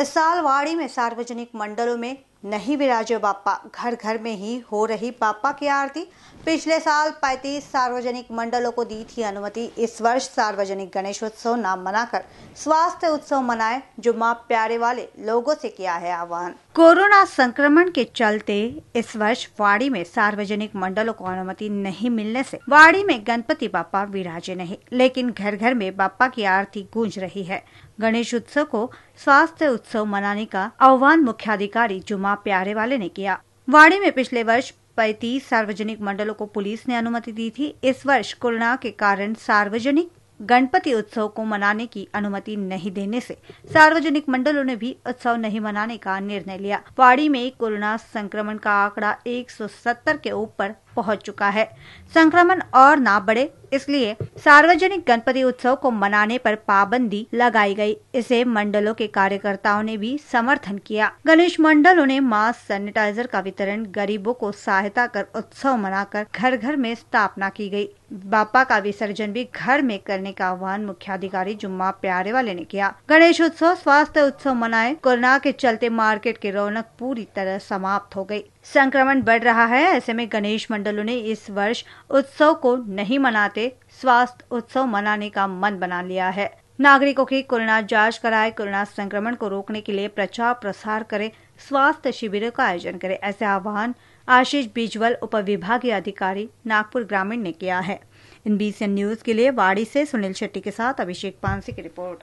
इस साल वाड़ी में सार्वजनिक मंडलों में नहीं विराजे बापा घर घर में ही हो रही बापा की आरती पिछले साल 35 सार्वजनिक मंडलों को दी थी अनुमति इस वर्ष सार्वजनिक गणेश उत्सव नाम मनाकर स्वास्थ्य उत्सव मनाए जो माँ प्यारे वाले लोगों से किया है आह्वान कोरोना संक्रमण के चलते इस वर्ष वाड़ी में सार्वजनिक मंडलों को अनुमति नहीं मिलने से वाड़ी में गणपति बापा विराजे नहीं लेकिन घर घर में बापा की आरती गूंज रही है गणेश उत्सव को स्वास्थ्य उत्सव मनाने का आह्वान मुख्याधिकारी जुमा प्यारे वाले ने किया वाणी में पिछले वर्ष पैतीस सार्वजनिक मंडलों को पुलिस ने अनुमति दी थी इस वर्ष कोरोना के कारण सार्वजनिक गणपति उत्सव को मनाने की अनुमति नहीं देने से सार्वजनिक मंडलों ने भी उत्सव नहीं मनाने का निर्णय लिया वाड़ी में कोरोना संक्रमण का आंकड़ा 170 के ऊपर पहुंच चुका है संक्रमण और ना बढ़े इसलिए सार्वजनिक गणपति उत्सव को मनाने पर पाबंदी लगाई गई इसे मंडलों के कार्यकर्ताओं ने भी समर्थन किया गणेश मंडलों ने मास्क सैनिटाइजर का वितरण गरीबों को सहायता कर उत्सव मनाकर घर घर में स्थापना की गई बापा का विसर्जन भी घर में करने का आह्वान मुख्याधिकारी जुम्मा प्यारे वाले ने किया गणेश उत्सव स्वास्थ्य उत्सव मनाए कोरोना के चलते मार्केट की रौनक पूरी तरह समाप्त हो गई संक्रमण बढ़ रहा है ऐसे में गणेश मंडल मंडलों ने इस वर्ष उत्सव को नहीं मनाते स्वास्थ्य उत्सव मनाने का मन बना लिया है नागरिकों की कोरोना जांच कराए कोरोना संक्रमण को रोकने के लिए प्रचार प्रसार करें स्वास्थ्य शिविरों का आयोजन करें ऐसे आह्वान आशीष बिजवल उप विभागीय अधिकारी नागपुर ग्रामीण ने किया है इन बीसीएन न्यूज के लिए वाड़ी से सुनील शेट्टी के साथ अभिषेक पांसी की रिपोर्ट